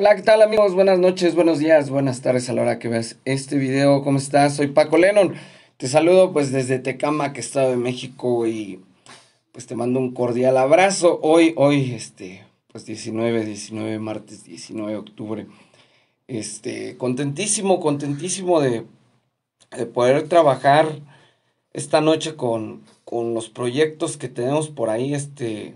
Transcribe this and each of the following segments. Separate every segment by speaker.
Speaker 1: Hola, ¿qué tal amigos? Buenas noches, buenos días, buenas tardes a la hora que veas este video. ¿Cómo estás? Soy Paco Lennon. Te saludo pues desde Tecama, que Estado de México y pues te mando un cordial abrazo. Hoy, hoy, este, pues 19, 19, martes 19 de octubre. Este, contentísimo, contentísimo de, poder trabajar esta noche con, con los proyectos que tenemos por ahí, este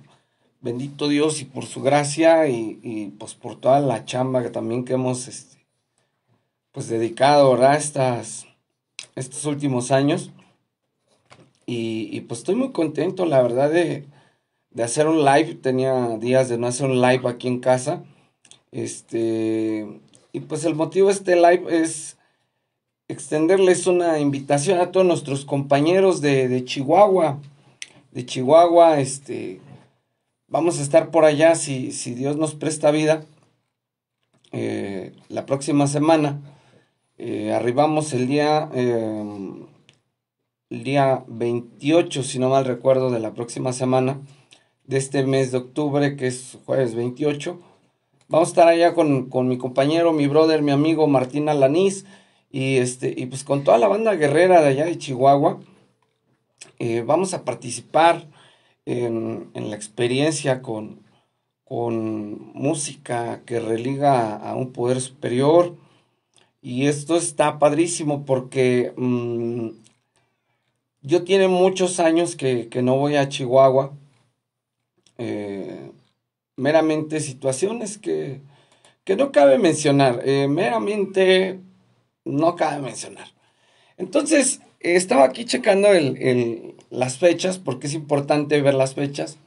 Speaker 1: bendito Dios y por su gracia y, pues por toda la chamba que también que hemos este, pues dedicado, Estas, estos últimos años. Y, pues estoy muy contento, la verdad, de, de, hacer un live. Tenía días de no hacer un live aquí en casa. Este, y pues el motivo de este live es extenderles una invitación a todos nuestros compañeros de, de Chihuahua. De Chihuahua, este, vamos a estar por allá si, Dios nos presta vida. Eh, la próxima semana eh, arribamos el día, em, el día 28, si no mal recuerdo, de la próxima semana de este mes de octubre, que es jueves 28. Vamos a estar allá con, con mi compañero, mi brother, mi amigo Martín Alanís y, este, y pues con toda la banda guerrera de allá de Chihuahua. Eh, vamos a participar en, la experiencia con, con música que religa a un poder superior. Y esto está padrísimo porque mm, yo tiene muchos años que, no voy a Chihuahua. Eh, meramente situaciones que, no cabe mencionar. Eh, meramente no cabe mencionar. Entonces, estaba aquí checando las fechas, porque es importante ver las fechas.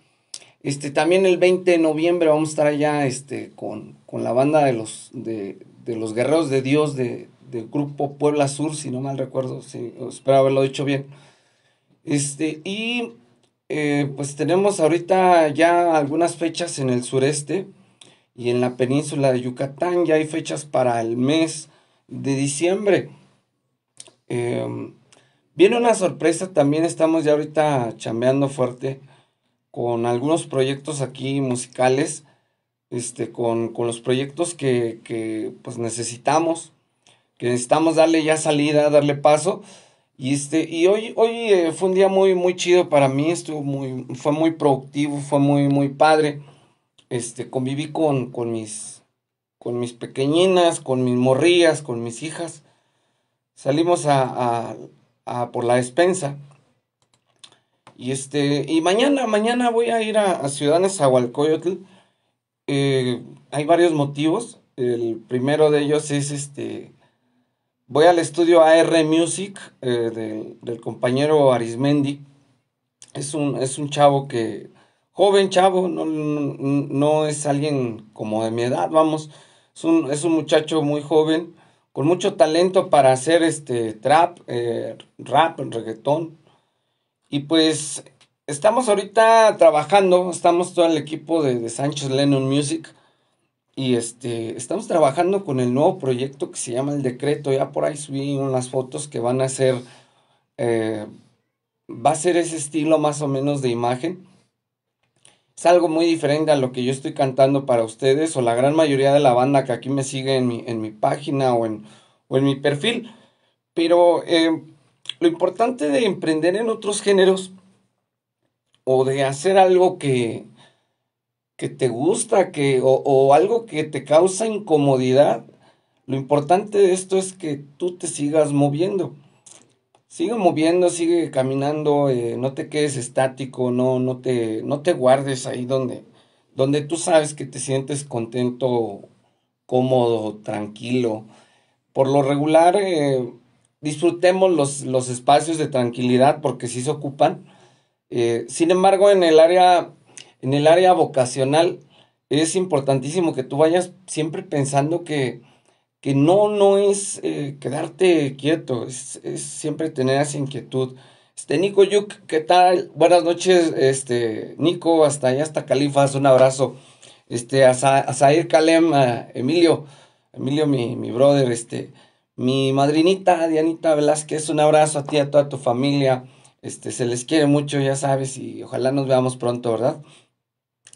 Speaker 1: Este, también el 20 de noviembre vamos a estar allá este, con, la banda de los, de, los Guerreros de Dios de, del grupo Puebla Sur, si no mal recuerdo, si, espero haberlo dicho bien. Este, y eh, pues tenemos ahorita ya algunas fechas en el sureste y en la península de Yucatán, ya hay fechas para el mes de diciembre. Em, Viene una sorpresa, también estamos ya ahorita chambeando fuerte con algunos proyectos aquí musicales, este, con, con los proyectos que, que pues necesitamos, que necesitamos darle ya salida, darle paso. Y este, y hoy, hoy eh, fue un día muy, muy chido para mí, estuvo muy, fue muy productivo, fue muy, muy padre. Este, conviví con, con mis, con mis pequeñinas, con mis morrías, con mis hijas. Salimos a por la despensa. Y este, y mañana, mañana voy a ir a, a Ciudad eh, hay varios motivos. El primero de ellos es este. Voy al estudio AR Music eh, del, compañero Arismendi. Es un, es un chavo que. joven chavo, no, es alguien como de mi edad, vamos. Es un, es un muchacho muy joven con mucho talento para hacer este trap, eh, rap, reggaetón. Y pues estamos ahorita trabajando, estamos todo el equipo de, de Sánchez Lennon Music. Y este, estamos trabajando con el nuevo proyecto que se llama El Decreto. Ya por ahí subí unas fotos que van a ser, eh, va a ser ese estilo más o menos de imagen es algo muy diferente a lo que yo estoy cantando para ustedes o la gran mayoría de la banda que aquí me sigue en mi, página o en, mi perfil. Pero eh, lo importante de emprender en otros géneros o de hacer algo que, que te gusta que, o algo que te causa incomodidad, lo importante de esto es que tú te sigas moviendo sigue moviendo, sigue caminando, eh, no te quedes estático, no, no, te, no te guardes ahí donde, donde tú sabes que te sientes contento, cómodo, tranquilo. Por lo regular, eh, disfrutemos los, los, espacios de tranquilidad porque sí se ocupan. Eh, sin embargo, en el área, en el área vocacional, es importantísimo que tú vayas siempre pensando que, que no, no es eh, quedarte quieto, es, siempre tener esa inquietud. Este, Nico Yuk, ¿qué tal? Buenas noches, este, Nico, hasta allá, hasta Califas, un abrazo. Este, a, Sa Kalem, eh, Emilio, Emilio, mi, mi brother, este, mi madrinita, Dianita Velázquez, un abrazo a ti, a toda tu familia. Este, se les quiere mucho, ya sabes, y ojalá nos veamos pronto, ¿verdad?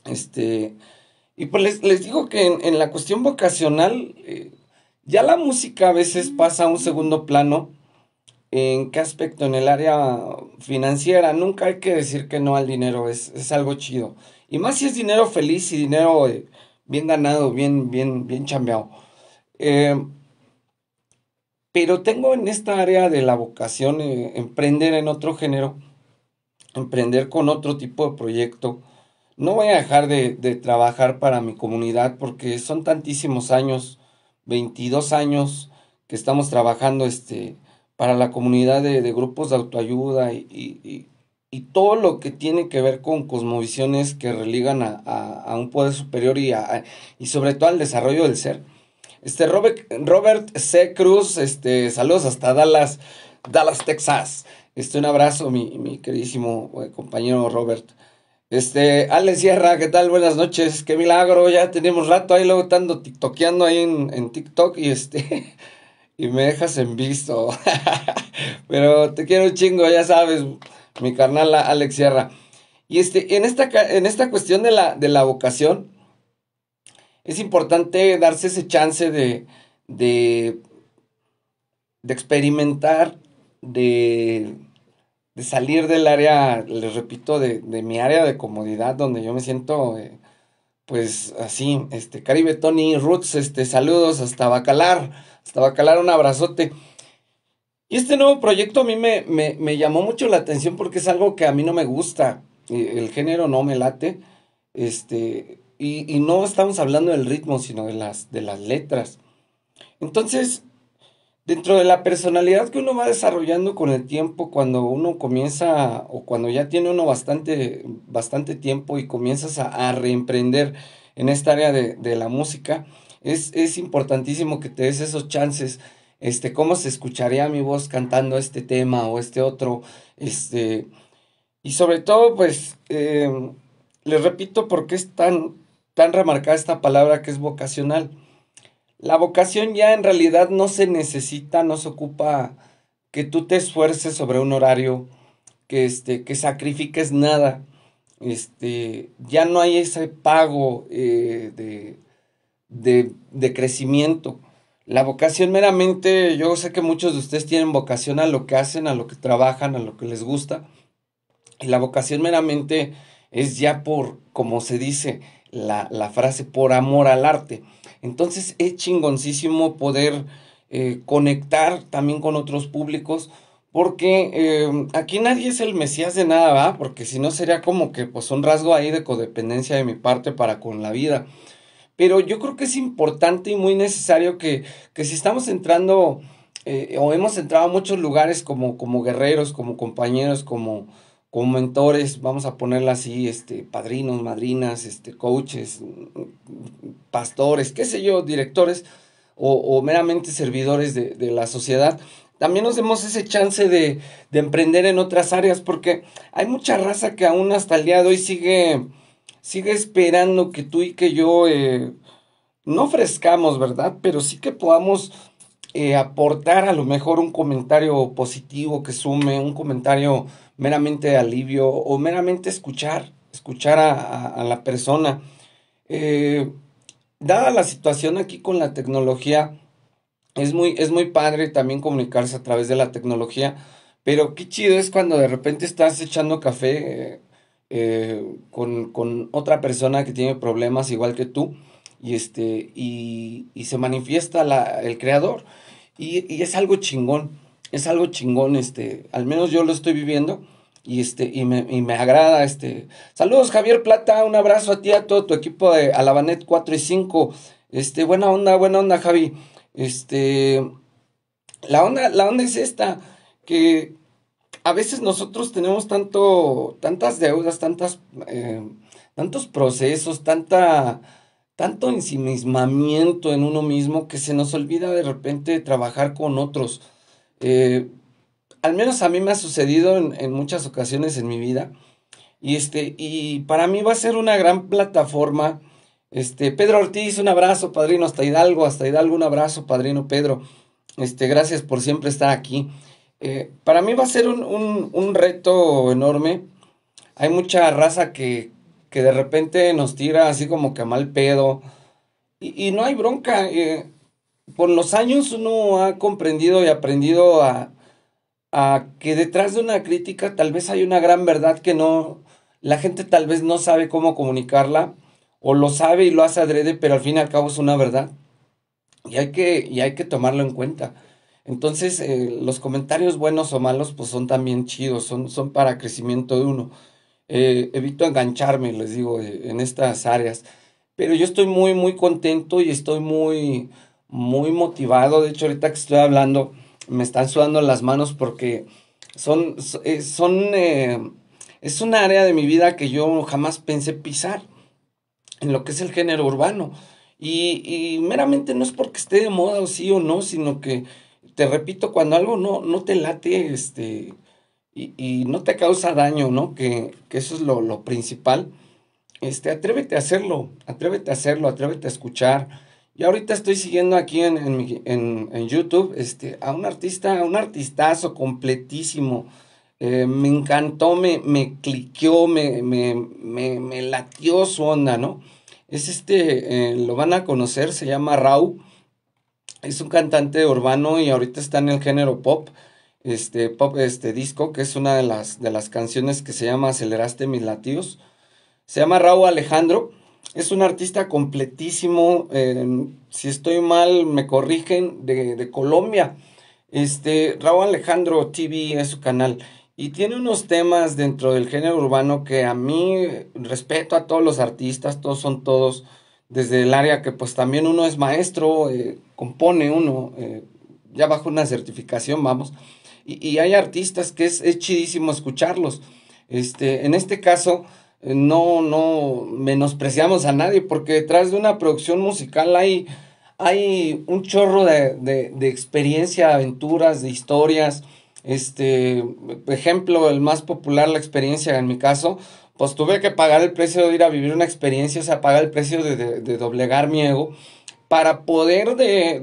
Speaker 1: Este, y pues les, digo que en, la cuestión vocacional, eh, ya la música a veces pasa a un segundo plano. ¿En qué aspecto? En el área financiera. Nunca hay que decir que no al dinero. Es, algo chido. Y más si es dinero feliz y dinero eh, bien ganado, bien, bien, bien chambeado. Eh, pero tengo en esta área de la vocación eh, emprender en otro género, emprender con otro tipo de proyecto. No voy a dejar de trabajar para mi comunidad porque son tantísimos años 22 años que estamos trabajando este, para la comunidad de, grupos de autoayuda y, y, todo lo que tiene que ver con cosmovisiones que religan a, un poder superior y, y sobre todo al desarrollo del ser. Este Robert, Robert C. Cruz, este, saludos hasta Dallas, Dallas, Texas. Este, un abrazo, mi, mi queridísimo eh, compañero Robert. Este, Alex Sierra, ¿qué tal? Buenas noches, qué milagro, ya tenemos rato ahí, luego estando tiktokeando ahí en, TikTok y este, y me dejas en visto. Pero te quiero un chingo, ya sabes, mi carnal Alex Sierra. Y este, en esta, en esta cuestión de la, de la vocación, es importante darse ese chance de, de, de experimentar, de de salir del área, les repito, de, mi área de comodidad, donde yo me siento, eh, pues así, este, Caribe Tony, Roots, este, saludos hasta Bacalar, hasta Bacalar, un abrazote. Y este nuevo proyecto a mí me, me, llamó mucho la atención porque es algo que a mí no me gusta, el género no me late, este, y, y no estamos hablando del ritmo, sino de las, de las letras. Entonces, dentro de la personalidad que uno va desarrollando con el tiempo, cuando uno comienza o cuando ya tiene uno bastante, bastante tiempo y comienzas a, reemprender en esta área de, la música, es, importantísimo que te des esos chances. Este, cómo se escucharía mi voz cantando este tema o este otro. Este, y sobre todo, pues, eh, les repito por qué es tan, tan remarcada esta palabra que es vocacional. La vocación ya en realidad no se necesita, no se ocupa que tú te esfuerces sobre un horario, que, este, que sacrifiques nada. Este, ya no hay ese pago eh, de, de, de crecimiento. La vocación meramente, yo sé que muchos de ustedes tienen vocación a lo que hacen, a lo que trabajan, a lo que les gusta. Y la vocación meramente es ya por, como se dice la, la frase, por amor al arte. Entonces es chingoncísimo poder eh, conectar también con otros públicos. Porque eh, aquí nadie es el Mesías de nada, ¿va? Porque si no sería como que pues un rasgo ahí de codependencia de mi parte para con la vida. Pero yo creo que es importante y muy necesario que, que si estamos entrando eh, o hemos entrado a muchos lugares como, como guerreros, como compañeros, como, como mentores, vamos a ponerla así, este, padrinos, madrinas, este, coaches, pastores, qué sé yo, directores o, meramente servidores de, la sociedad. También nos demos ese chance de, emprender en otras áreas porque hay mucha raza que aún hasta el día de hoy sigue, sigue esperando que tú y que yo eh, no ofrezcamos, ¿verdad? Pero sí que podamos eh, aportar a lo mejor un comentario positivo que sume, un comentario meramente de alivio o meramente escuchar, escuchar a, a, la persona. Eh, dada la situación aquí con la tecnología, es muy, es muy padre también comunicarse a través de la tecnología, pero qué chido es cuando de repente estás echando café eh, con, con otra persona que tiene problemas igual que tú y, este, y, se manifiesta el creador. Y, es algo chingón, es algo chingón, este, al menos yo lo estoy viviendo y, este, y, me, agrada. Este. Saludos Javier Plata, un abrazo a ti, a todo tu equipo de Alabanet 4 y 5. Este, buena onda, buena onda Javi. Este, la, onda, la onda es esta, que a veces nosotros tenemos tanto, tantas deudas, tantas, eh, tantos procesos, tanta tanto ensimismamiento en uno mismo que se nos olvida de repente trabajar con otros. Eh, al menos a mí me ha sucedido en, muchas ocasiones en mi vida. Y, este, y para mí va a ser una gran plataforma. Este, Pedro Ortiz, un abrazo, padrino, hasta Hidalgo, hasta Hidalgo, un abrazo, padrino Pedro. Este, gracias por siempre estar aquí. Eh, para mí va a ser un reto enorme. Hay mucha raza que, que de repente nos tira así como que a mal pedo. Y, y no hay bronca. Eh, por los años uno ha comprendido y aprendido a, a que detrás de una crítica tal vez hay una gran verdad que no, la gente tal vez no sabe cómo comunicarla o lo sabe y lo hace adrede, pero al fin y al cabo es una verdad. Y hay que, y hay que tomarlo en cuenta. Entonces, eh, los comentarios buenos o malos, pues son también chidos, son, son para crecimiento de uno. Eh, evito engancharme, les digo, eh, en estas áreas. Pero yo estoy muy, muy contento y estoy muy, muy motivado. De hecho, ahorita que estoy hablando, me están sudando las manos porque son, eh, son, es un área de mi vida que yo jamás pensé pisar en lo que es el género urbano. Y, y meramente no es porque esté de moda o sí o no, sino que, te repito, cuando algo no, no te late, este, y, y no te causa daño, ¿no? Que, eso es lo, principal. Este, atrévete a hacerlo, atrévete a hacerlo, atrévete a escuchar. y ahorita estoy siguiendo aquí en, en, YouTube este, a un artista, a un artistazo completísimo. Eh, me encantó, me, me cliqueó, me, me, me, latió su onda, ¿no? Es este, eh, lo van a conocer, se llama Rau. Es un cantante urbano y ahorita está en el género pop este, pop, este disco, que es una de las, de las canciones que se llama Aceleraste mis latidos. Se llama Raúl Alejandro. Es un artista completísimo. si estoy mal, me corrigen, de, Colombia. Este, Raúl Alejandro TV es su canal. Y tiene unos temas dentro del género urbano que a mí respeto a todos los artistas, todos son todos, desde el área que pues también uno es maestro, eh, compone uno, eh, ya bajo una certificación, vamos y, hay artistas que es, chidísimo escucharlos. Este, en este caso, eh, no, no menospreciamos a nadie, porque detrás de una producción musical hay, hay un chorro de, de, de experiencia, aventuras, de historias. Este, ejemplo, el más popular, la experiencia en mi caso, pues tuve que pagar el precio de ir a vivir una experiencia, o sea, pagar el precio de, de doblegar mi ego para poder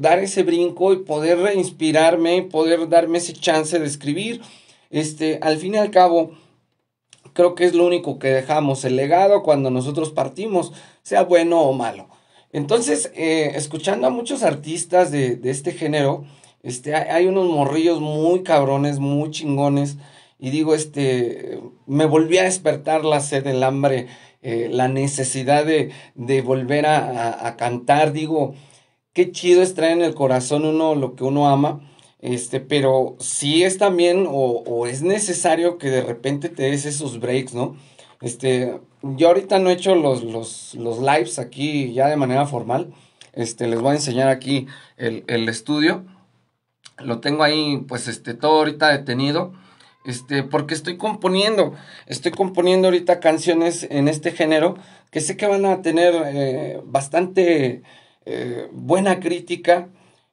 Speaker 1: dar ese brinco y poder reinspirarme, poder darme ese chance de escribir. Este, al fin y al cabo, creo que es lo único que dejamos, el legado cuando nosotros partimos, sea bueno o malo. Entonces, eh, escuchando a muchos artistas de, de este género, este, hay unos morrillos muy cabrones, muy chingones, y digo, este, me volví a despertar la sed, el hambre eh, la necesidad de, volver a, cantar. Digo, qué chido es traer en el corazón uno lo que uno ama. Este, pero sí es también o, es necesario que de repente te des esos breaks, ¿no? Este, yo ahorita no he hecho los, los, lives aquí ya de manera formal. Este, les voy a enseñar aquí el, el estudio. Lo tengo ahí, pues, este, todo ahorita detenido. Este, porque estoy componiendo, estoy componiendo ahorita canciones en este género que sé que van a tener eh, bastante eh, buena crítica.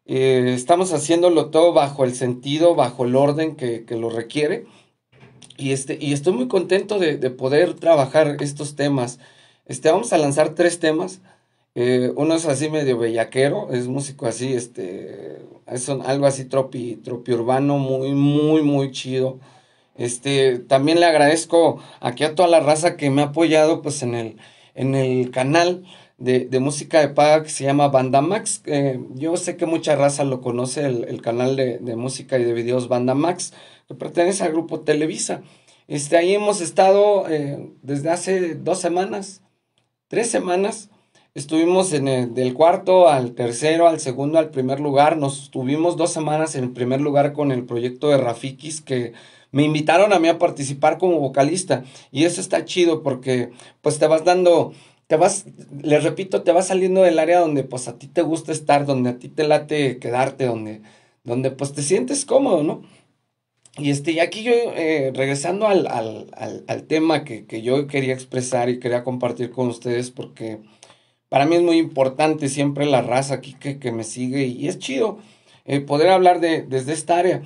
Speaker 1: Eh, estamos haciéndolo todo bajo el sentido, bajo el orden que, que lo requiere. Y, este, y estoy muy contento de, de, poder trabajar estos temas. Este, vamos a lanzar tres temas. uno es así medio bellaquero, es músico así, este, es algo así tropi, tropi urbano, muy, muy, muy chido. Este, también le agradezco aquí a toda la raza que me ha apoyado pues en el, en el canal de, de música de paga que se llama Bandamax. Eh, yo sé que mucha raza lo conoce, el, el canal de, de, música y de videos Max que pertenece al grupo Televisa. Este, ahí hemos estado eh, desde hace dos semanas, tres semanas. Estuvimos en el, del cuarto al tercero, al segundo, al primer lugar. Nos tuvimos dos semanas en el primer lugar con el proyecto de Rafikis, que me invitaron a mí a participar como vocalista y eso está chido porque pues te vas dando te vas, le repito, te vas saliendo del área donde pues a ti te gusta estar, donde a ti te late quedarte, donde, donde pues te sientes cómodo, ¿no? Y este, aquí yo, eh, regresando al, al, tema que, yo quería expresar y quería compartir con ustedes, porque para mí es muy importante siempre la raza aquí que, me sigue y es chido eh, poder hablar de, desde esta área.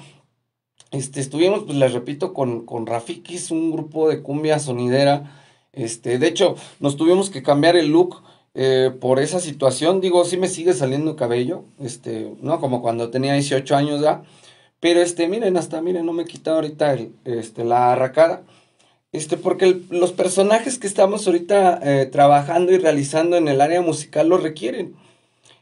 Speaker 1: Este, estuvimos, pues les repito, con, con Rafikis, un grupo de cumbia sonidera. Este, de hecho, nos tuvimos que cambiar el look eh, por esa situación. Digo, si me sigue saliendo cabello, este, ¿no? Como cuando tenía 18 años ya. Pero este, miren, hasta miren, no me he quitado ahorita este, la arracada. Este, porque los personajes que estamos ahorita eh, trabajando y realizando en el área musical lo requieren.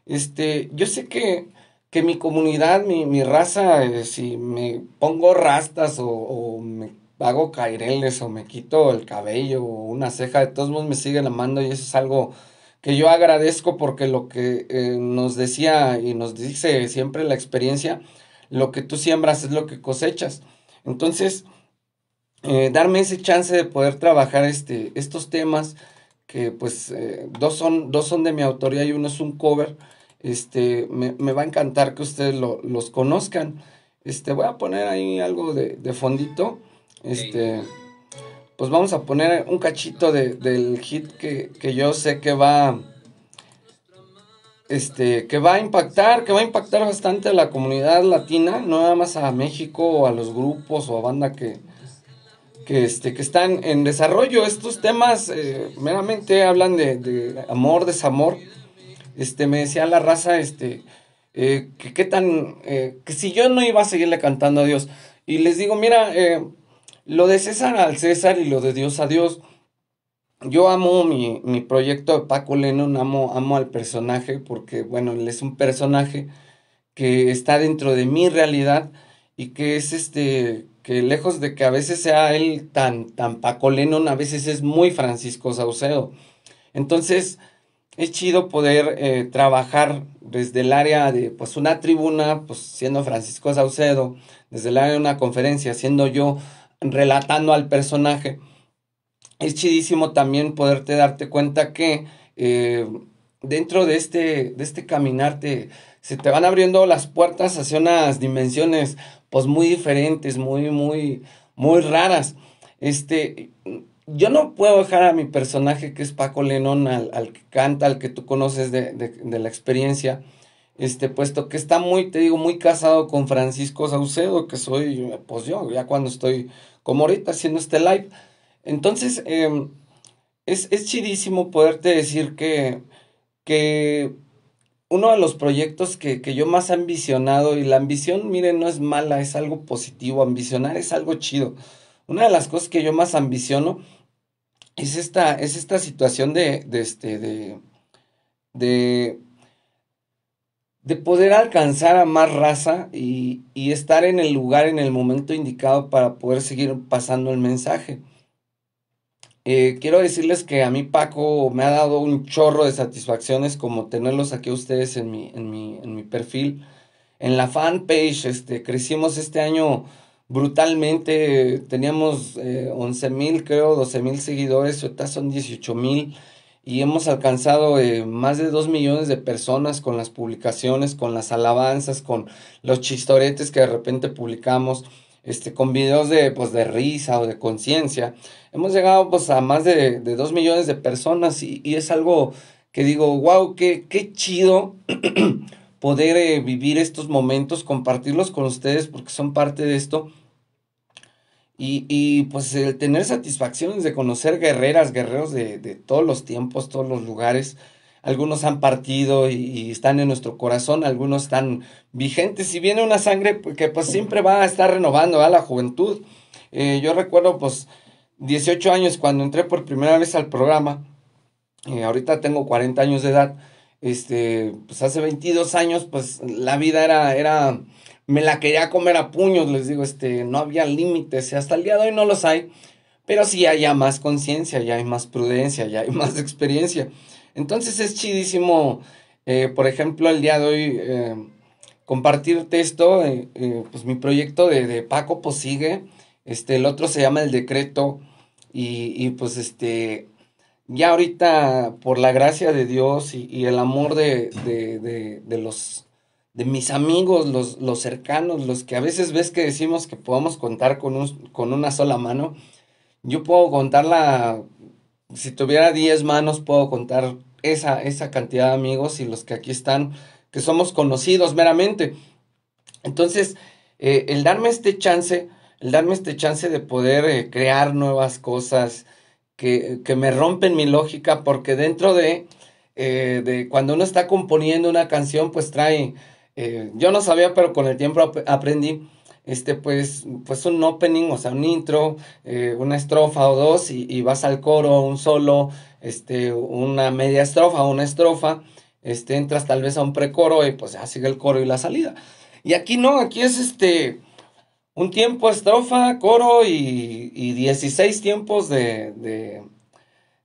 Speaker 1: Este, yo sé que que mi comunidad, mi, raza, eh, si me pongo rastas o, me hago caireles o me quito el cabello o una ceja, de todos modos me siguen amando y eso es algo que yo agradezco porque lo que eh, nos decía y nos dice siempre la experiencia, lo que tú siembras es lo que cosechas. Entonces, eh, darme ese chance de poder trabajar este, estos temas que pues dos, son, dos son de mi autoría y uno es un cover este, me, va a encantar que ustedes lo, los conozcan. Este, voy a poner ahí algo de, fondito. Este, pues vamos a poner un cachito de, del hit que, yo sé que va, este, que va a impactar, que va a impactar bastante a la comunidad latina, no nada más a México o a los grupos o a banda que, este, que están en desarrollo. Estos temas eh, meramente hablan de, de amor, desamor este, me decía la raza, este, eh, que, tan, eh, que si yo no iba a seguirle cantando a Dios. Y les digo, mira, eh, lo de César al César y lo de Dios a Dios. Yo amo mi, proyecto de Paco Lennon, amo, amo al personaje, porque, bueno, él es un personaje que está dentro de mi realidad y que es este, que lejos de que a veces sea él tan, tan Paco Lennon, a veces es muy Francisco Saucedo. Entonces, es chido poder eh, trabajar desde el área de pues una tribuna, pues siendo Francisco Saucedo, desde el área de una conferencia, siendo yo relatando al personaje. Es chidísimo también poderte darte cuenta que eh, dentro de este, de este caminar se te van abriendo las puertas hacia unas dimensiones pues muy diferentes, muy, muy, muy raras. Este, yo no puedo dejar a mi personaje que es Paco Lenón, al, al que canta, al que tú conoces de, la experiencia, este, puesto que está muy, te digo, muy casado con Francisco Saucedo, que soy, pues yo, ya cuando estoy como ahorita haciendo este live. Entonces, em, es, es, chidísimo poderte decir que, que uno de los proyectos que, que yo más he ambicionado, y la ambición, miren, no es mala, es algo positivo, ambicionar es algo chido. Una de las cosas que yo más ambiciono es esta, es esta situación de, de, este, de, de, poder alcanzar a más raza y, estar en el lugar, en el momento indicado para poder seguir pasando el mensaje. Eh, quiero decirles que a mí Paco me ha dado un chorro de satisfacciones como tenerlos aquí a ustedes en mi, en mi, en mi perfil. En la fanpage este, crecimos este año brutalmente. Teníamos eh, 11 mil, creo, 12 mil seguidores, ahorita son 18 mil y hemos alcanzado eh, más de 2 millones de personas con las publicaciones, con las alabanzas, con los chistoretes que de repente publicamos, este, con videos de, pues, risa o de conciencia. Hemos llegado pues, a más de, de 2 millones de personas y, y, es algo que digo, wow, qué, qué chido poder eh, vivir estos momentos, compartirlos con ustedes porque son parte de esto. Y, y pues el tener satisfacciones de conocer guerreras, guerreros de, todos los tiempos, todos los lugares. Algunos han partido y, están en nuestro corazón, algunos están vigentes. Y viene una sangre que pues siempre va a estar renovando a la juventud. Eh, yo recuerdo pues 18 años cuando entré por primera vez al programa. Eh, ahorita tengo 40 años de edad este, pues hace 22 años, pues la vida era, era, me la quería comer a puños, les digo, este, no había límites, y hasta el día de hoy no los hay, pero sí hay ya más conciencia, ya hay más prudencia, ya hay más experiencia. Entonces es chidísimo, eh, por ejemplo, el día de hoy compartir eh, compartirte esto, eh, pues mi proyecto de, Paco pues sigue, este, el otro se llama El Decreto, y, y pues este, ya ahorita, por la gracia de Dios y, el amor de, de, de, de, los de mis amigos, los, los, cercanos, los que a veces ves que decimos que podemos contar con, un, con una sola mano, yo puedo contarla, si tuviera diez manos, puedo contar esa, esa cantidad de amigos y los que aquí están, que somos conocidos meramente. Entonces, eh, el darme este chance, el darme este chance de poder eh, crear nuevas cosas, que, que me rompen mi lógica porque dentro de, eh, de, cuando uno está componiendo una canción, pues trae, eh, yo no sabía, pero con el tiempo aprendí, este, pues, pues un opening, o sea, un intro, eh, una estrofa o dos, y, vas al coro, un solo, este, una media estrofa, una estrofa, este, entras tal vez a un precoro y pues ya sigue el coro y la salida. Y aquí no, aquí es este, un tiempo estrofa, coro y, y 16 tiempos de, de,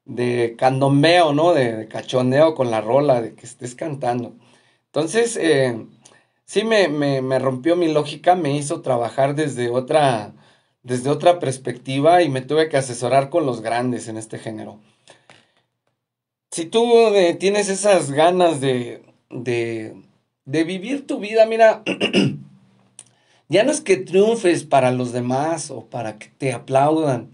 Speaker 1: de candomeo, ¿no? De, cachoneo con la rola, de que estés cantando. Entonces, eh, sí me, me, rompió mi lógica, me hizo trabajar desde otra, desde otra perspectiva y me tuve que asesorar con los grandes en este género. Si tú eh, tienes esas ganas de, de, de vivir tu vida, mira, Ya no es que triunfes para los demás o para que te aplaudan.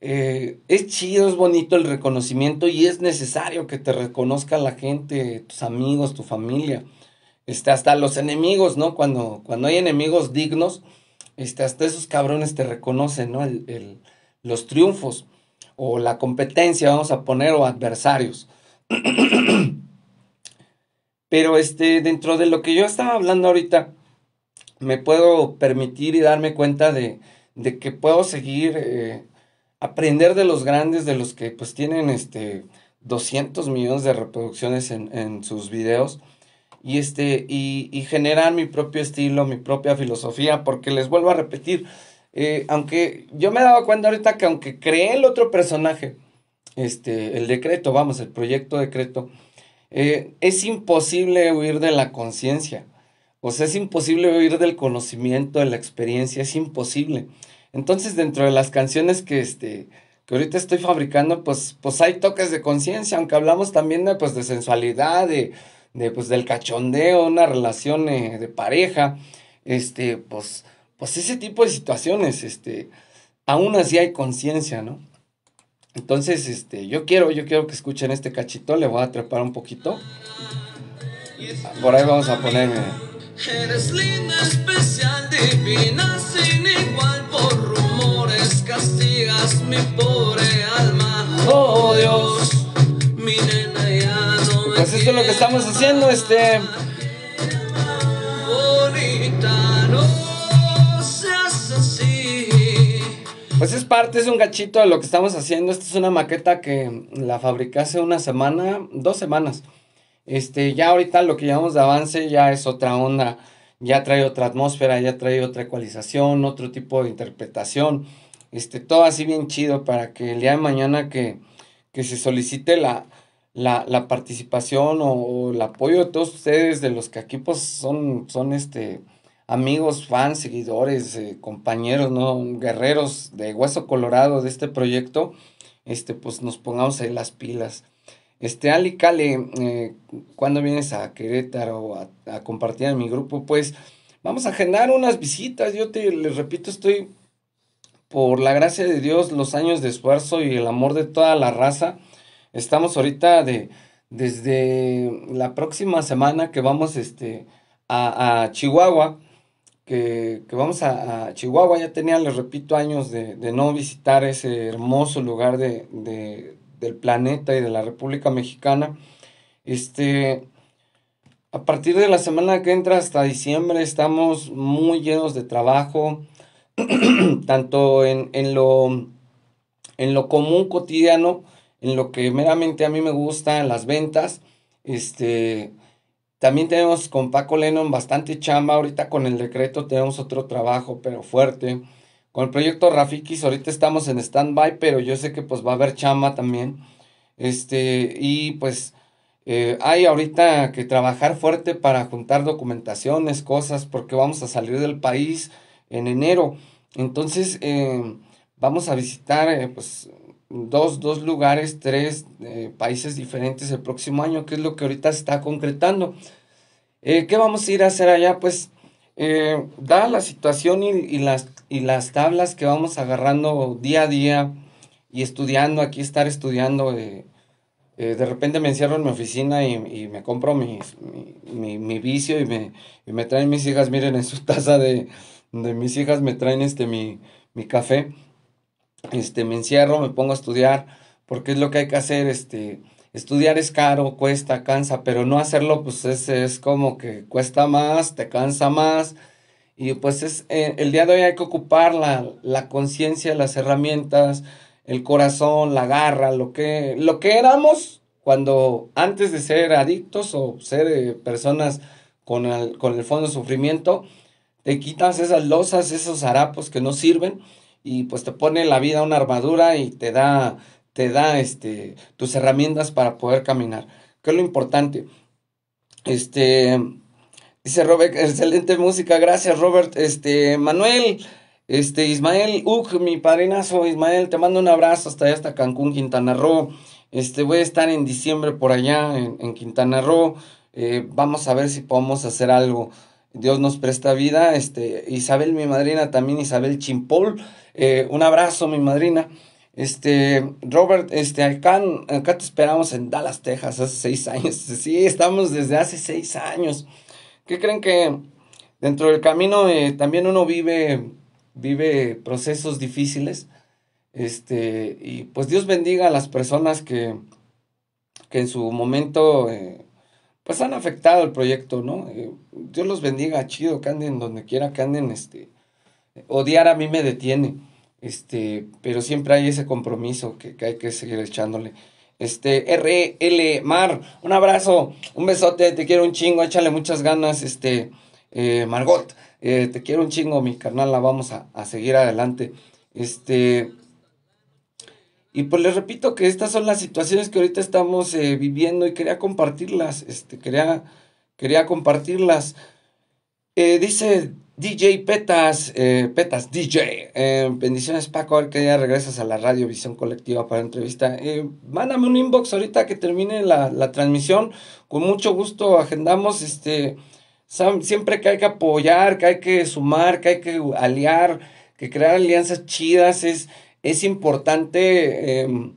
Speaker 1: Eh, es chido, es bonito el reconocimiento y es necesario que te reconozca la gente, tus amigos, tu familia, este, hasta los enemigos, ¿no? Cuando, cuando hay enemigos dignos, este, hasta esos cabrones te reconocen, ¿no? los triunfos o la competencia, vamos a poner, o adversarios. Pero este, dentro de lo que yo estaba hablando ahorita, me puedo permitir y darme cuenta de, que puedo seguir, eh, aprender de los grandes, de los que pues tienen este 200 millones de reproducciones en, sus videos y, este, y, generar mi propio estilo, mi propia filosofía, porque les vuelvo a repetir, eh, aunque yo me he dado cuenta ahorita que aunque creé el otro personaje, este, el decreto, vamos, el proyecto decreto, eh, es imposible huir de la conciencia. O es imposible oír del conocimiento, de la experiencia, es imposible. Entonces, dentro de las canciones que, este, que ahorita estoy fabricando, pues, pues hay toques de conciencia, aunque hablamos también de, pues, de sensualidad, de, pues, del cachondeo, una relación eh, de pareja, este, pues, pues ese tipo de situaciones, este, aún así hay conciencia, ¿no? Entonces, este, yo quiero, yo quiero que escuchen este cachito, le voy a trepar un poquito. Por ahí vamos a ponerme. Eh, Eres linda, especial, divina, sin igual. Por rumores castigas mi pobre alma. Oh, oh Dios, mi nena ya no me Pues esto es lo que estamos haciendo, este. Bonita, no seas así. Pues es parte, es un gachito de lo que estamos haciendo. Esta es una maqueta que la fabricé hace una semana, dos semanas. Este, ya ahorita lo que llamamos de avance ya es otra onda, ya trae otra atmósfera, ya trae otra ecualización, otro tipo de interpretación. Este, todo así bien chido para que el día de mañana que, se solicite la, la, la participación o, el apoyo de todos ustedes, de los que aquí pues son, son este, amigos, fans, seguidores, eh, compañeros, ¿no? guerreros de Hueso Colorado de este proyecto, este, pues nos pongamos ahí las pilas. Este, Ali Kale, eh, cuando vienes a Querétaro a, a compartir en mi grupo? Pues vamos a generar unas visitas. Yo te les repito, estoy por la gracia de Dios, los años de esfuerzo y el amor de toda la raza. Estamos ahorita de desde la próxima semana que vamos este, a, Chihuahua. Que, que, vamos a, Chihuahua, ya tenía, les repito, años de, no visitar ese hermoso lugar de, del planeta y de la República Mexicana. Este, a partir de la semana que entra hasta diciembre estamos muy llenos de trabajo, tanto en, lo, en lo común cotidiano, en lo que meramente a mí me gusta, en las ventas. Este, también tenemos con Paco Lennon bastante chamba, ahorita con el decreto tenemos otro trabajo, pero fuerte con el proyecto Rafikis, ahorita estamos en stand-by, pero yo sé que pues va a haber chama también. Este, y pues eh, hay ahorita que trabajar fuerte para juntar documentaciones, cosas, porque vamos a salir del país en enero. Entonces, eh, vamos a visitar eh, pues, dos, dos, lugares, tres países diferentes el próximo año, que es lo que ahorita se está concretando. ¿Qué vamos a ir a hacer allá? Pues eh, da la situación y, las, y las tablas que vamos agarrando día a día y estudiando, aquí estar estudiando, eh, eh, de repente me encierro en mi oficina y, me compro mi, mi, mi, vicio y me, y me traen mis hijas, miren en su taza de, mis hijas me traen este mi, mi café, este, me encierro, me pongo a estudiar, porque es lo que hay que hacer, este, estudiar es caro, cuesta, cansa, pero no hacerlo pues es, como que cuesta más, te cansa más. Y pues es, eh, el día de hoy hay que ocupar la, conciencia, las herramientas, el corazón, la garra, lo que, lo que éramos cuando antes de ser adictos o ser eh, personas con con el fondo de sufrimiento, te quitas esas losas, esos harapos que no sirven y pues te pone la vida una armadura y te da te da este, tus herramientas para poder caminar. ¿Qué es lo importante? Este, dice Robert, excelente música, gracias Robert. Este, Manuel, este, Ismael, uh, mi padrinazo, Ismael, te mando un abrazo hasta allá, hasta Cancún, Quintana Roo. Este, voy a estar en diciembre por allá, en, Quintana Roo. Eh, vamos a ver si podemos hacer algo. Dios nos presta vida. Este, Isabel, mi madrina, también Isabel Chimpol. Eh, un abrazo, mi madrina. Este, Robert, este, acá, acá te esperamos en Dallas, Texas, hace seis años. Sí, estamos desde hace seis años. ¿Qué creen que dentro del camino eh, también uno vive, vive procesos difíciles? Este, y pues Dios bendiga a las personas que, que en su momento, eh, pues han afectado el proyecto, ¿no? Eh, Dios los bendiga, chido, que anden donde quiera que anden, este, odiar a mí me detiene este, pero siempre hay ese compromiso que, hay que seguir echándole. Este, RL Mar, un abrazo, un besote, te quiero un chingo, échale muchas ganas, este, eh, Margot, eh, te quiero un chingo, mi carnal, la vamos a, seguir adelante. Este, y pues les repito que estas son las situaciones que ahorita estamos eh, viviendo y quería compartirlas, este, quería, quería compartirlas. dice DJ Petas, eh, Petas DJ, eh, bendiciones Paco, a que ya regresas a la radio Visión Colectiva para entrevista. Eh, mándame un inbox ahorita que termine la, transmisión, con mucho gusto agendamos, este, siempre que hay que apoyar, que hay que sumar, que hay que aliar, que crear alianzas chidas, es, es importante em,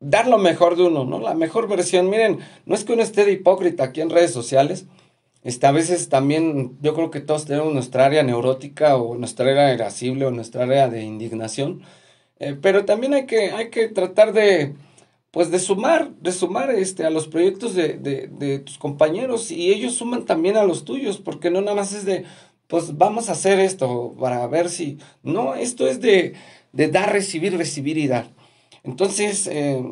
Speaker 1: dar lo mejor de uno, ¿no? La mejor versión, miren, no es que uno esté de hipócrita aquí en redes sociales, este, a veces también yo creo que todos tenemos nuestra área neurótica o nuestra área irascible o nuestra área de indignación, eh, pero también hay que, hay que tratar de, pues de sumar, de sumar este, a los proyectos de, de, de, tus compañeros y ellos suman también a los tuyos, porque no nada más es de, pues vamos a hacer esto para ver si, no, esto es de, de dar, recibir, recibir y dar. Entonces, eh,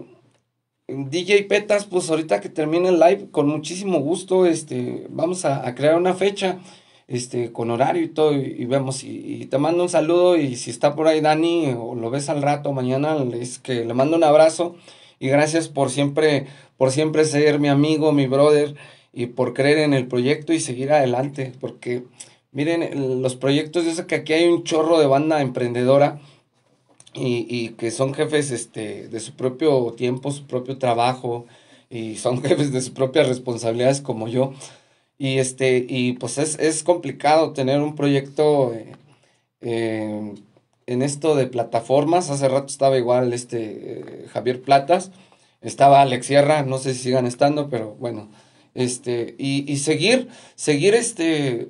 Speaker 1: DJ Petas, pues ahorita que termine el live, con muchísimo gusto, este, vamos a, crear una fecha, este, con horario y todo, y, vemos, y, te mando un saludo, y si está por ahí Dani, o lo ves al rato, mañana, es que le mando un abrazo, y gracias por siempre, por siempre ser mi amigo, mi brother, y por creer en el proyecto y seguir adelante, porque miren, los proyectos, yo sé que aquí hay un chorro de banda emprendedora, y, que son jefes este, de su propio tiempo, su propio trabajo, y son jefes de sus propias responsabilidades como yo. Y, este, y pues es, complicado tener un proyecto eh, eh, en esto de plataformas. Hace rato estaba igual este eh, Javier Platas, estaba Alex Sierra, no sé si sigan estando, pero bueno. Este, y, y seguir, seguir este,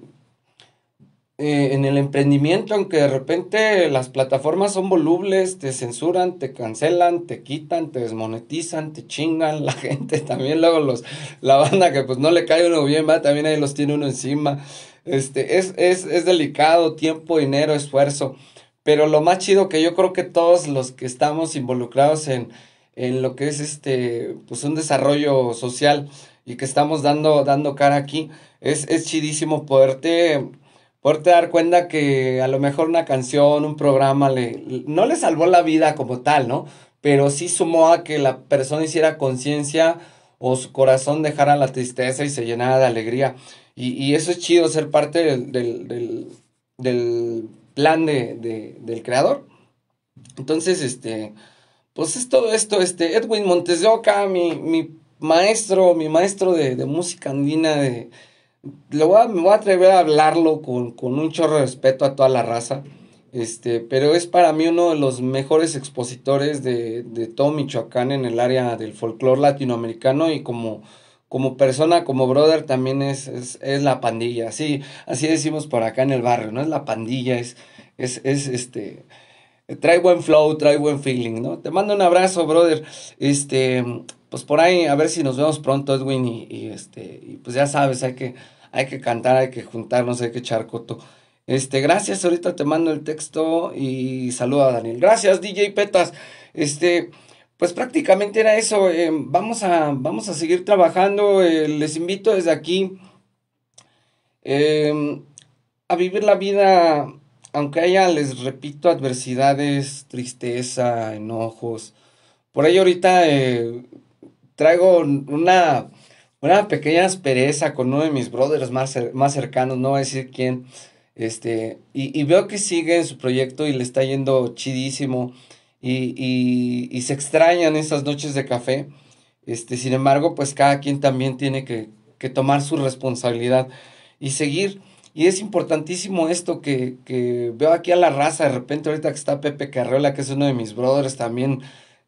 Speaker 1: eh, en el emprendimiento, aunque de repente las plataformas son volubles, te censuran, te cancelan, te quitan, te desmonetizan, te chingan, la gente también, luego los, la banda que pues no le cae uno bien, va, también ahí los tiene uno encima. Este, es, es, es delicado, tiempo, dinero, esfuerzo. Pero lo más chido que yo creo que todos los que estamos involucrados en, lo que es este, pues un desarrollo social y que estamos dando, dando cara aquí, es chidísimo poderte poderte dar cuenta que a lo mejor una canción, un programa, le, no le salvó la vida como tal, ¿no? Pero sí sumó a que la persona hiciera conciencia o su corazón dejara la tristeza y se llenara de alegría. Y, eso es chido, ser parte del, plan del creador. Entonces, este, pues es todo esto, este, Edwin Montes de mi, maestro, mi maestro de, de música andina, de, lo me voy a atrever a hablarlo con, con, un chorro de respeto a toda la raza, este, pero es para mí uno de los mejores expositores de, de todo Michoacán en el área del folclore latinoamericano y como, como persona, como brother, también es, es, es, la pandilla, así, así decimos por acá en el barrio, ¿no? Es la pandilla, es, es, es este trae buen flow, trae buen feeling, ¿no? Te mando un abrazo, brother. Este, pues por ahí, a ver si nos vemos pronto, Edwin, y, este, y pues ya sabes, hay que, hay que cantar, hay que juntarnos, hay que echar coto. Este, gracias, ahorita te mando el texto y saluda a Daniel. Gracias, DJ Petas. Este, pues prácticamente era eso. Eh, vamos, a, vamos a seguir trabajando. Eh, les invito desde aquí eh, a vivir la vida aunque haya, les repito, adversidades, tristeza, enojos. Por ahí ahorita eh, traigo una, una pequeña aspereza con uno de mis brothers más, más cercanos, no voy a decir quién. Este, y, y, veo que sigue en su proyecto y le está yendo chidísimo. Y, y, se extrañan esas noches de café. Este, sin embargo, pues cada quien también tiene que, que tomar su responsabilidad y seguir. Y es importantísimo esto que, que, veo aquí a la raza, de repente ahorita que está Pepe Carreola, que es uno de mis brothers también,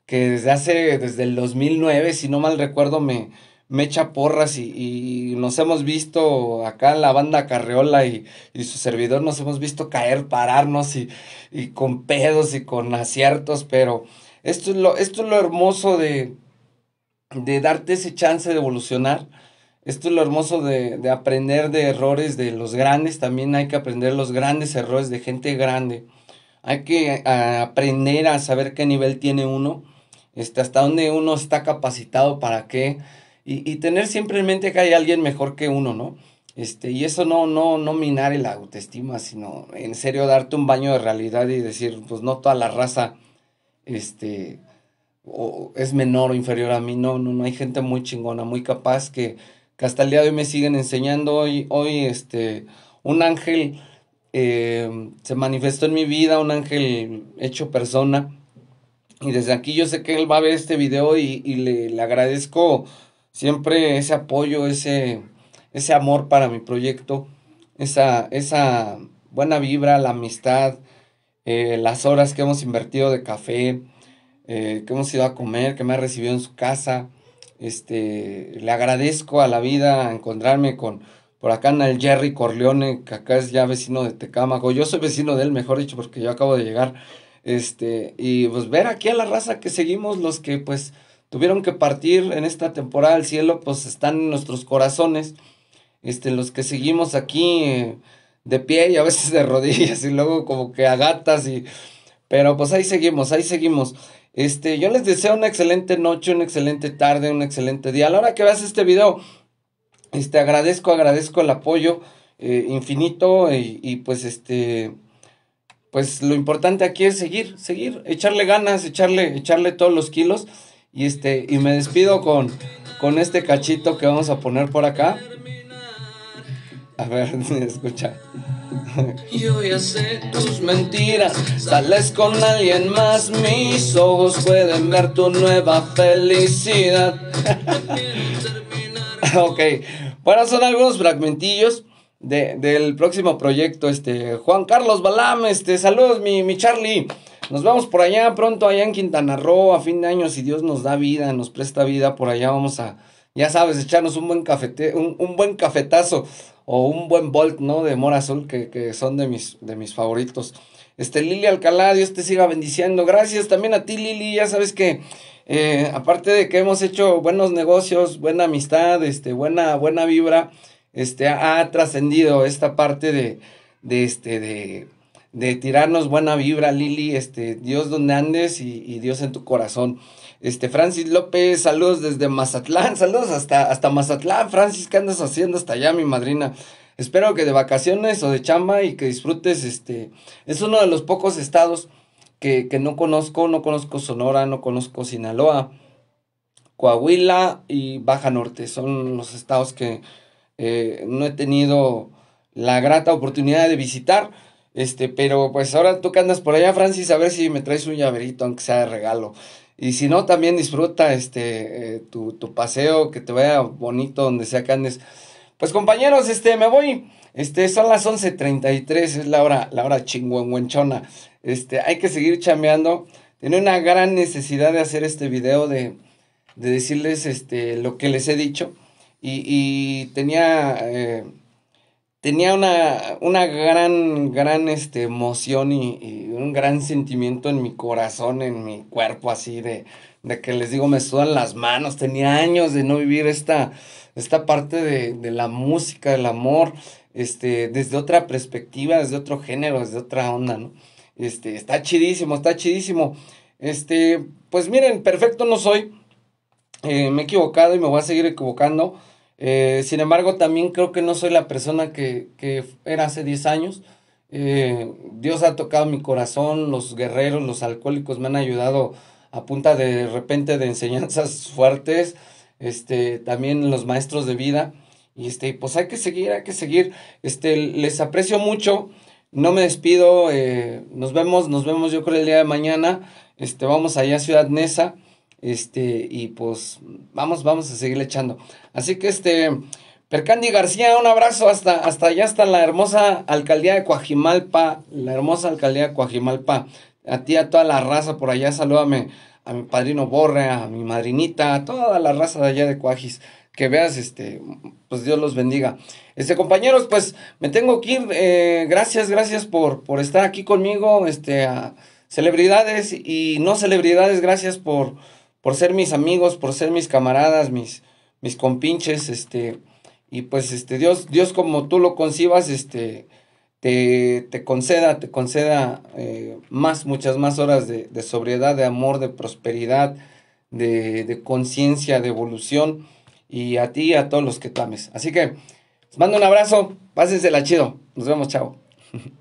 Speaker 1: que desde hace, desde el 2009, si no mal recuerdo, me, me echa porras y, y, nos hemos visto acá en la banda Carreola y, y su servidor, nos hemos visto caer, pararnos y, y, con pedos y con aciertos, pero esto es lo, esto lo hermoso de, de darte ese chance de evolucionar esto es lo hermoso de, aprender de errores de los grandes. También hay que aprender los grandes errores de gente grande. Hay que aprender a saber qué nivel tiene uno, este, hasta dónde uno está capacitado para qué. Y, tener siempre en mente que hay alguien mejor que uno, ¿no? Este, y eso no, no, no minar el autoestima, sino en serio darte un baño de realidad y decir, pues no toda la raza este, es menor o inferior a mí. No, no, no hay gente muy chingona, muy capaz que que hasta el día de hoy me siguen enseñando. Hoy, hoy este, un ángel eh, se manifestó en mi vida, un ángel hecho persona. Y desde aquí yo sé que él va a ver este video y, le, agradezco siempre ese apoyo, ese, ese amor para mi proyecto, esa, esa buena vibra, la amistad, eh, las horas que hemos invertido de café, eh, que hemos ido a comer, que me ha recibido en su casa. Este, le agradezco a la vida encontrarme con por acá en el Jerry Corleone, que acá es ya vecino de Tecámaco. Yo soy vecino de él, mejor dicho, porque yo acabo de llegar. Este, y pues ver aquí a la raza que seguimos, los que pues tuvieron que partir en esta temporada el cielo, pues están en nuestros corazones. Este, los que seguimos aquí eh, de pie y a veces de rodillas y luego como que a gatas y pero pues ahí seguimos, ahí seguimos. Este, yo les deseo una excelente noche, una excelente tarde, un excelente día. A la hora que veas este video, este, agradezco, agradezco el apoyo eh, infinito y, y, pues este, pues lo importante aquí es seguir, seguir, echarle ganas, echarle, echarle todos los kilos y este, y me despido con, con este cachito que vamos a poner por acá. A ver, escucha. Yo ya sé tus mentiras, sales con alguien más, mis ojos pueden ver tu nueva felicidad. ok, bueno, son algunos fragmentillos del próximo proyecto, este, Juan Carlos Balam, este, saludos mi, mi Charlie. Nos vamos por allá pronto, allá en Quintana Roo, a fin de año, si Dios nos da vida, nos presta vida, por allá vamos a, ya sabes, echarnos un buen cafete, un, un buen cafetazo o un buen Bolt, ¿no? De mora que, que son de mis, de mis favoritos. Este, Lili Alcalá, Dios te siga bendiciendo. Gracias también a ti, Lili. Ya sabes que, eh, aparte de que hemos hecho buenos negocios, buena amistad, este, buena, buena vibra, este, ha, trascendido esta parte de, de este, de, de tirarnos buena vibra, Lili. Este, Dios donde andes y Dios en tu corazón. Este, Francis López, saludos desde Mazatlán, saludos hasta, hasta Mazatlán. Francis, ¿qué andas haciendo hasta allá, mi madrina? Espero que de vacaciones o de chamba y que disfrutes, este, es uno de los pocos estados que, no conozco, no conozco Sonora, no conozco Sinaloa, Coahuila y Baja Norte, son los estados que eh, no he tenido la grata oportunidad de visitar. Este, pero pues ahora tú que andas por allá, Francis, a ver si me traes un llaverito, aunque sea de regalo. Y si no, también disfruta este, eh, tu, paseo, que te vaya bonito donde sea que andes. Pues compañeros, este, me voy. Este, son las 11.33, es la hora, la hora chingüengüenchona. Este, hay que seguir chameando. Tenía una gran necesidad de hacer este video, de, decirles este, lo que les he dicho. Y, tenía... Eh, tenía una, una gran, gran este, emoción y, un gran sentimiento en mi corazón, en mi cuerpo, así de, de que les digo, me sudan las manos. Tenía años de no vivir esta, esta parte de, de la música, del amor, este, desde otra perspectiva, desde otro género, desde otra onda, ¿no? Este, está chidísimo, está chidísimo. Este, pues miren, perfecto no soy. Eh, me he equivocado y me voy a seguir equivocando. Eh, sin embargo, también creo que no soy la persona que, era hace 10 años. Eh, Dios ha tocado mi corazón, los guerreros, los alcohólicos me han ayudado a punta de, repente de enseñanzas fuertes, este, también los maestros de vida. Y este, pues hay que seguir, hay que seguir. Este, les aprecio mucho. No me despido. Eh, nos vemos, nos vemos yo creo el día de mañana. Este, vamos allá a Ciudad Nesa. Este, y pues vamos, vamos a seguir echando. Así que este, Percandi García, un abrazo hasta, hasta allá, hasta la hermosa alcaldía de Coajimalpa, la hermosa alcaldía de Coajimalpa. A ti, a toda la raza por allá, salúdame a mi padrino Borre, a mi madrinita, a toda la raza de allá de Coajis. Que veas, este, pues Dios los bendiga. Este, compañeros, pues me tengo que ir. Eh, gracias, gracias por, por estar aquí conmigo. Este, a celebridades y no celebridades, gracias por, por ser mis amigos, por ser mis camaradas, mis, mis compinches, este, y pues este, Dios, Dios como tú lo concibas, este, te, te conceda, te conceda eh, más, muchas más horas de, sobriedad, de amor, de prosperidad, de, conciencia, de evolución, y a ti y a todos los que tames. Así que, mando un abrazo, pásensela chido, nos vemos, chao.